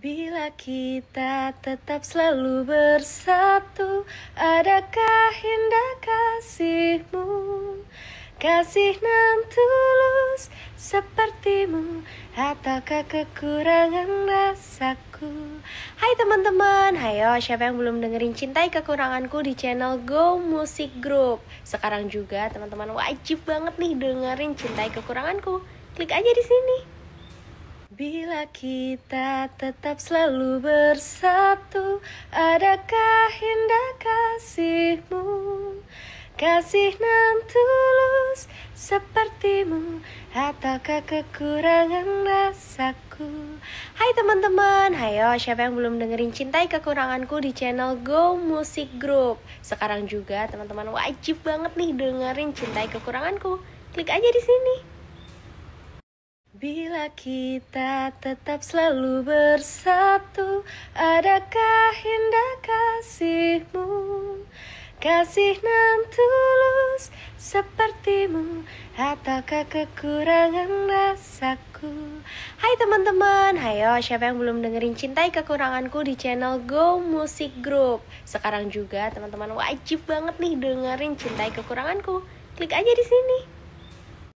Bila kita tetap selalu bersatu, adakah indah kasihmu? Kasih nan tulus sepertimu, ataukah kekurangan rasaku? Hai teman-teman, hayo siapa yang belum dengerin Cintai Kekuranganku di channel Go Music Group Sekarang juga teman-teman wajib banget nih dengerin Cintai Kekuranganku Klik aja di sini. Bila kita tetap selalu bersatu, adakah indah kasihmu? Kasih nan tulus sepertimu, ataukah kekurangan rasaku? Hai teman-teman, hayo siapa yang belum dengerin Cintai Kekuranganku di channel Go Music Group Sekarang juga teman-teman wajib banget nih dengerin Cintai Kekuranganku Klik aja di sini. Bila kita tetap selalu bersatu, adakah indah kasihmu? Kasih nan tulus sepertimu, ataukah kekurangan rasaku? Hai teman-teman, hayo oh, siapa yang belum dengerin Cintai Kekuranganku di channel Go Music Group Sekarang juga teman-teman wajib banget nih dengerin Cintai Kekuranganku Klik aja di sini.